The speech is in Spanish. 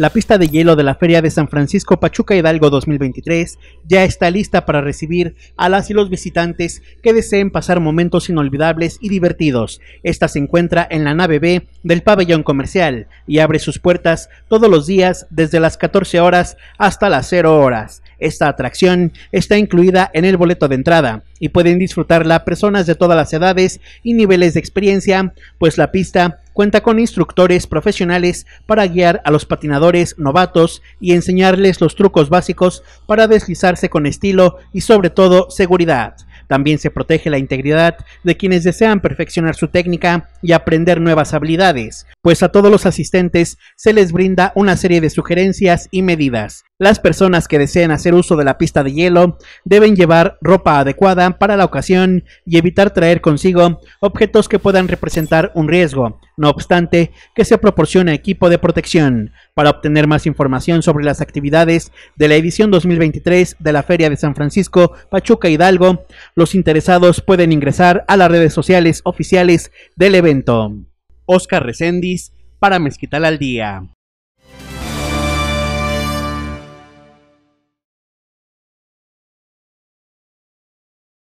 La pista de hielo de la Feria de San Francisco Pachuca Hidalgo 2023 ya está lista para recibir a las y los visitantes que deseen pasar momentos inolvidables y divertidos. Esta se encuentra en la nave B del pabellón comercial y abre sus puertas todos los días desde las 14 horas hasta las 0 horas. Esta atracción está incluida en el boleto de entrada y pueden disfrutarla personas de todas las edades y niveles de experiencia, pues la pista cuenta con instructores profesionales para guiar a los patinadores novatos y enseñarles los trucos básicos para deslizarse con estilo y sobre todo seguridad. También se protege la integridad de quienes desean perfeccionar su técnica y aprender nuevas habilidades, pues a todos los asistentes se les brinda una serie de sugerencias y medidas, las personas que deseen hacer uso de la pista de hielo deben llevar ropa adecuada para la ocasión y evitar traer consigo objetos que puedan representar un riesgo, no obstante que se proporcione equipo de protección. Para obtener más información sobre las actividades de la edición 2023 de la Feria de San Francisco, Pachuca Hidalgo, los interesados pueden ingresar a las redes sociales oficiales del evento. Oscar Recendis para Mezquital al Día.